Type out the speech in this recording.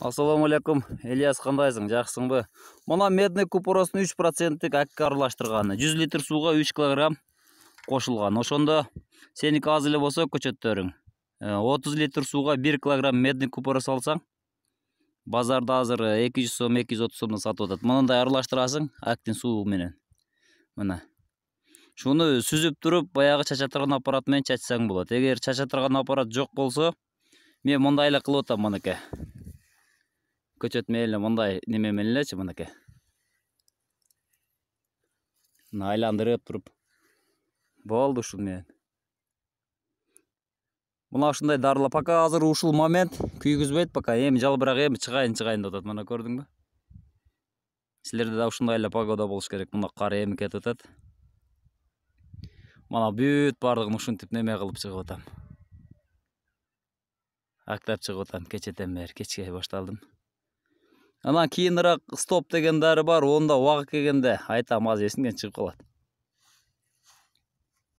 алейкум, Ильяс, қандайсың, жақсың бі? Мұна медный купорасын 3 тік әккі 100 литр суға 3 килограмм қошылған. Ошында сені қазылы болса көчеттерің. 30 э, литр суға 1 кг медный купорас алсаң, базарда азыр 200 сом, 230 сомны сат отады. да аралаштырасың әктен суы менен. Мұна. Шуны сүзіп тұрып, баяғы аппарат аппаратмен чатсаң болады. Егер чашатырған аппарат жоқ болса, мен мұндайлы қылы отам мұныке көчөт эле мындай неме менен элечи мынакей мына айландырып туруп болду ушул менен мына ушундай дарылар пока азыр ушул момент күйгүзбөйт пока эми жалбырак эми чыгайын чыгайын деп атат мына көрдүңбү силерде да ушундай эле погода болуш керек мына кар эми кетип атат мына бүт баардыгын ушинтип неме кылып чыгып атам актап чыгып атам кечетен бери кечке башталдым анан кийинираак стоп деген дары бар онда уақыт келгенде айтам аз эсимден чыгып калат